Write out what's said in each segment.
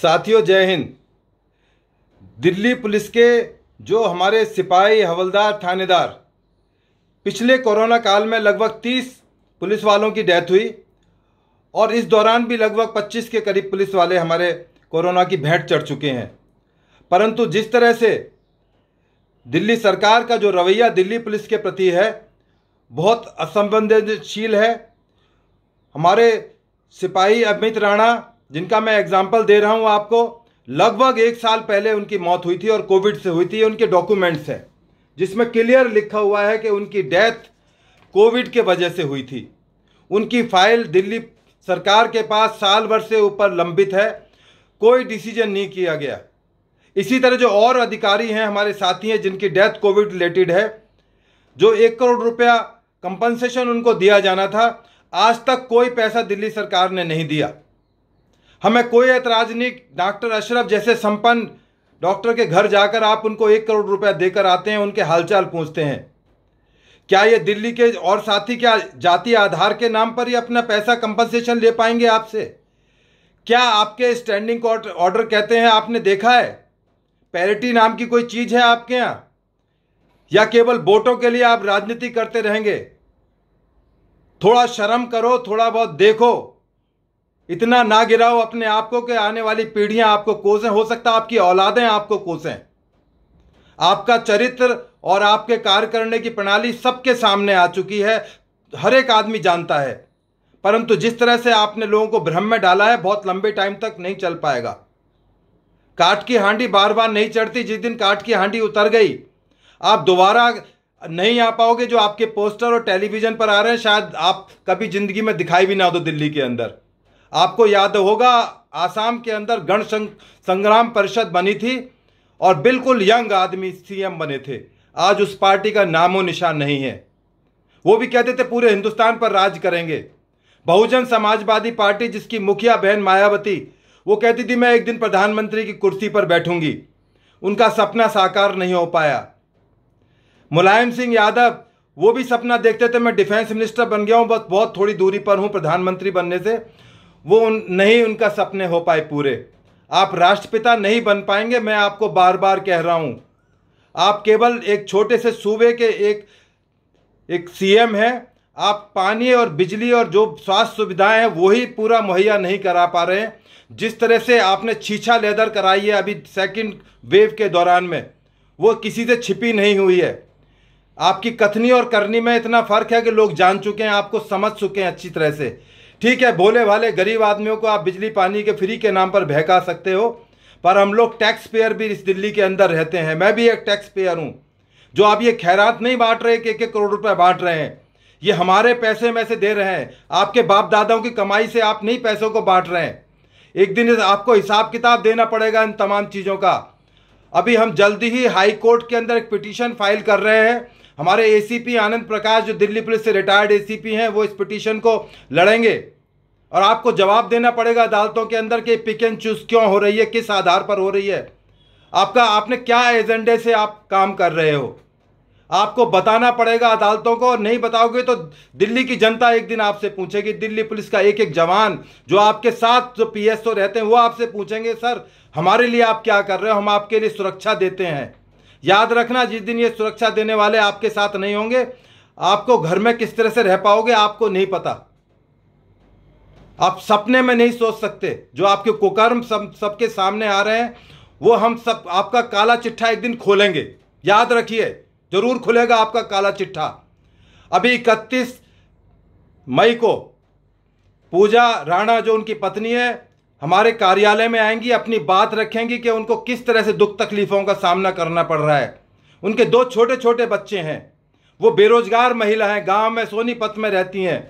साथियों जय हिंद दिल्ली पुलिस के जो हमारे सिपाही हवलदार थानेदार पिछले कोरोना काल में लगभग तीस पुलिस वालों की डेथ हुई और इस दौरान भी लगभग पच्चीस के करीब पुलिस वाले हमारे कोरोना की भेंट चढ़ चुके हैं परंतु जिस तरह से दिल्ली सरकार का जो रवैया दिल्ली पुलिस के प्रति है बहुत असंवेदनशील है हमारे सिपाही अमित राणा जिनका मैं एग्जाम्पल दे रहा हूँ आपको लगभग एक साल पहले उनकी मौत हुई थी और कोविड से हुई थी उनके डॉक्यूमेंट्स हैं जिसमें क्लियर लिखा हुआ है कि उनकी डेथ कोविड के वजह से हुई थी उनकी फाइल दिल्ली सरकार के पास साल भर से ऊपर लंबित है कोई डिसीजन नहीं किया गया इसी तरह जो और अधिकारी हैं हमारे साथी हैं जिनकी डेथ कोविड रिलेटेड है जो एक करोड़ रुपया कंपनसेशन उनको दिया जाना था आज तक कोई पैसा दिल्ली सरकार ने नहीं दिया हमें कोई ऐतराज नहीं डॉक्टर अशरफ जैसे संपन्न डॉक्टर के घर जाकर आप उनको एक करोड़ रुपया देकर आते हैं उनके हालचाल पूछते हैं क्या ये दिल्ली के और साथी क्या जाति आधार के नाम पर ही अपना पैसा कंपनसेशन ले पाएंगे आपसे क्या आपके स्टैंडिंग ऑर्डर कहते हैं आपने देखा है पैरिटी नाम की कोई चीज़ है आपके यहाँ या केवल वोटों के लिए आप राजनीति करते रहेंगे थोड़ा शर्म करो थोड़ा बहुत देखो इतना ना गिराओ अपने आप को कि आने वाली पीढ़ियां आपको कोसें हो सकता आपकी औलादें आपको कोसें आपका चरित्र और आपके कार्य करने की प्रणाली सबके सामने आ चुकी है हर एक आदमी जानता है परंतु जिस तरह से आपने लोगों को भ्रम में डाला है बहुत लंबे टाइम तक नहीं चल पाएगा काट की हांडी बार बार नहीं चढ़ती जिस दिन काट की हांडी उतर गई आप दोबारा नहीं आ पाओगे जो आपके पोस्टर और टेलीविजन पर आ रहे हैं शायद आप कभी जिंदगी में दिखाई भी ना दो दिल्ली के अंदर आपको याद होगा आसाम के अंदर गण संग्राम परिषद बनी थी और बिल्कुल यंग आदमी सीएम बने थे आज उस पार्टी का नामो निशान नहीं है वो भी कहते थे पूरे हिंदुस्तान पर राज करेंगे बहुजन समाजवादी पार्टी जिसकी मुखिया बहन मायावती वो कहती थी मैं एक दिन प्रधानमंत्री की कुर्सी पर बैठूंगी उनका सपना साकार नहीं हो पाया मुलायम सिंह यादव वो भी सपना देखते थे मैं डिफेंस मिनिस्टर बन गया हूँ बस बहुत थोड़ी दूरी पर हूँ प्रधानमंत्री बनने से वो उन नहीं उनका सपने हो पाए पूरे आप राष्ट्रपिता नहीं बन पाएंगे मैं आपको बार बार कह रहा हूं आप केवल एक छोटे से सूबे के एक एक सीएम है आप पानी और बिजली और जो स्वास्थ्य सुविधाएं हैं वही पूरा मुहैया नहीं करा पा रहे हैं जिस तरह से आपने छीछा लेदर कराई है अभी सेकंड वेव के दौरान में वो किसी से छिपी नहीं हुई है आपकी कथनी और करनी में इतना फ़र्क है कि लोग जान चुके हैं आपको समझ चुके हैं अच्छी तरह से ठीक है भोले वाले गरीब आदमियों को आप बिजली पानी के फ्री के नाम पर बहका सकते हो पर हम लोग टैक्स पेयर भी इस दिल्ली के अंदर रहते हैं मैं भी एक टैक्स पेयर हूँ जो आप ये खैरात नहीं बांट रहे कि एक एक करोड़ रुपए बांट रहे हैं ये हमारे पैसे में से दे रहे हैं आपके बाप दादाओं की कमाई से आप नहीं पैसों को बांट रहे हैं एक दिन आपको हिसाब किताब देना पड़ेगा इन तमाम चीज़ों का अभी हम जल्दी ही हाई कोर्ट के अंदर एक पिटीशन फाइल कर रहे हैं हमारे एसीपी आनंद प्रकाश जो दिल्ली पुलिस से रिटायर्ड एसीपी हैं वो इस पिटीशन को लड़ेंगे और आपको जवाब देना पड़ेगा अदालतों के अंदर कि पिक एंड चूज क्यों हो रही है किस आधार पर हो रही है आपका आपने क्या एजेंडे से आप काम कर रहे हो आपको बताना पड़ेगा अदालतों को और नहीं बताओगे तो दिल्ली की जनता एक दिन आपसे पूछेगी दिल्ली पुलिस का एक एक जवान जो आपके साथ जो पीएसओ रहते हैं वो आपसे पूछेंगे सर हमारे लिए आप क्या कर रहे हो हम आपके लिए सुरक्षा देते हैं याद रखना जिस दिन ये सुरक्षा देने वाले आपके साथ नहीं होंगे आपको घर में किस तरह से रह पाओगे आपको नहीं पता आप सपने में नहीं सोच सकते जो आपके कुकर्म सब सबके सामने आ रहे हैं वो हम सब आपका काला चिट्ठा एक दिन खोलेंगे याद रखिए जरूर खुलेगा आपका काला चिट्ठा अभी इकतीस मई को पूजा राणा जो उनकी पत्नी है हमारे कार्यालय में आएंगी अपनी बात रखेंगी कि उनको किस तरह से दुख तकलीफ़ों का सामना करना पड़ रहा है उनके दो छोटे छोटे बच्चे हैं वो बेरोजगार महिला हैं गांव में सोनीपत में रहती हैं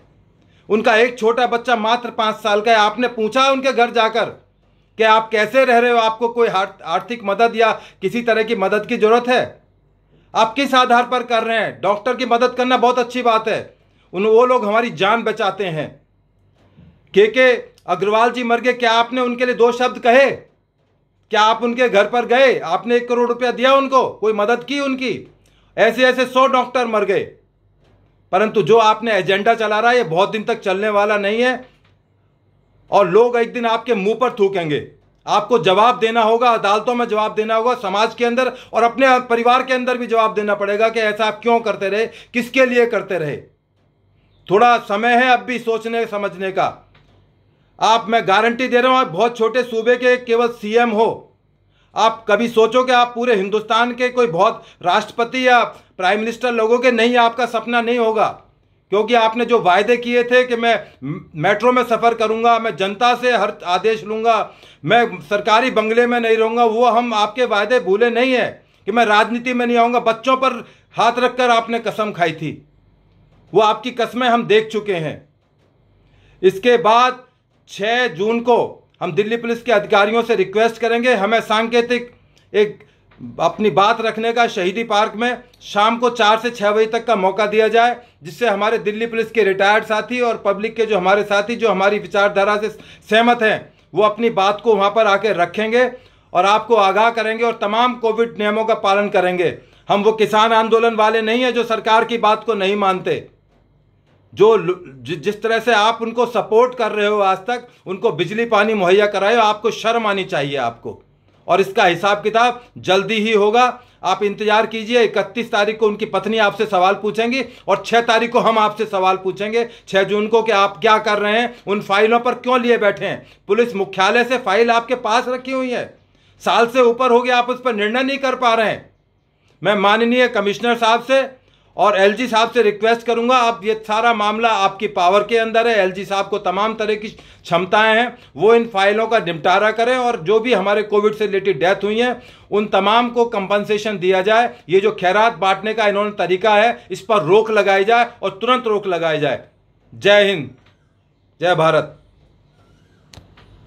उनका एक छोटा बच्चा मात्र पाँच साल का है आपने पूछा उनके घर जाकर कि आप कैसे रह रहे हो आपको कोई आर्थिक मदद या किसी तरह की मदद की ज़रूरत है आप किस आधार पर कर रहे हैं डॉक्टर की मदद करना बहुत अच्छी बात है उन वो लोग हमारी जान बचाते हैं के के अग्रवाल जी मर गए क्या आपने उनके लिए दो शब्द कहे क्या आप उनके घर पर गए आपने एक करोड़ रुपया दिया उनको कोई मदद की उनकी ऐसे ऐसे सौ डॉक्टर मर गए परंतु जो आपने एजेंडा चला रहा है ये बहुत दिन तक चलने वाला नहीं है और लोग एक दिन आपके मुंह पर थूकेंगे आपको जवाब देना होगा अदालतों में जवाब देना होगा समाज के अंदर और अपने परिवार के अंदर भी जवाब देना पड़ेगा कि ऐसा आप क्यों करते रहे किसके लिए करते रहे थोड़ा समय है अब भी सोचने समझने का आप मैं गारंटी दे रहा हूँ आप बहुत छोटे सूबे के केवल सीएम हो आप कभी सोचो कि आप पूरे हिंदुस्तान के कोई बहुत राष्ट्रपति या प्राइम मिनिस्टर लोगों के नहीं आपका सपना नहीं होगा क्योंकि आपने जो वायदे किए थे कि मैं मेट्रो में सफ़र करूंगा मैं जनता से हर आदेश लूंगा मैं सरकारी बंगले में नहीं रहूंगा वो हम आपके वायदे भूले नहीं हैं कि मैं राजनीति में नहीं आऊँगा बच्चों पर हाथ रखकर आपने कसम खाई थी वो आपकी कसमें हम देख चुके हैं इसके बाद छः जून को हम दिल्ली पुलिस के अधिकारियों से रिक्वेस्ट करेंगे हमें सांकेतिक एक अपनी बात रखने का शहीदी पार्क में शाम को चार से छः बजे तक का मौका दिया जाए जिससे हमारे दिल्ली पुलिस के रिटायर्ड साथी और पब्लिक के जो हमारे साथी जो हमारी विचारधारा से सहमत हैं वो अपनी बात को वहाँ पर आके रखेंगे और आपको आगाह करेंगे और तमाम कोविड नियमों का पालन करेंगे हम वो किसान आंदोलन वाले नहीं हैं जो सरकार की बात को नहीं मानते जो जिस तरह से आप उनको सपोर्ट कर रहे हो आज तक उनको बिजली पानी मुहैया कराए आपको शर्म आनी चाहिए आपको और इसका हिसाब किताब जल्दी ही होगा आप इंतजार कीजिए इकतीस तारीख को उनकी पत्नी आपसे सवाल पूछेंगी और छह तारीख को हम आपसे सवाल पूछेंगे छह जून को कि आप क्या कर रहे हैं उन फाइलों पर क्यों लिए बैठे हैं पुलिस मुख्यालय से फाइल आपके पास रखी हुई है साल से ऊपर हो गया आप उस पर निर्णय नहीं कर पा रहे हैं मैं माननीय कमिश्नर साहब से और एलजी साहब से रिक्वेस्ट करूंगा आप ये सारा मामला आपकी पावर के अंदर है एलजी साहब को तमाम तरह की क्षमताएं हैं वो इन फाइलों का निपटारा करें और जो भी हमारे कोविड से रिलेटेड डेथ हुई हैं उन तमाम को कंपनसेशन दिया जाए ये जो खैरात बांटने का इन्होंने तरीका है इस पर रोक लगाई जाए और तुरंत रोक लगाई जाए जय हिंद जय भारत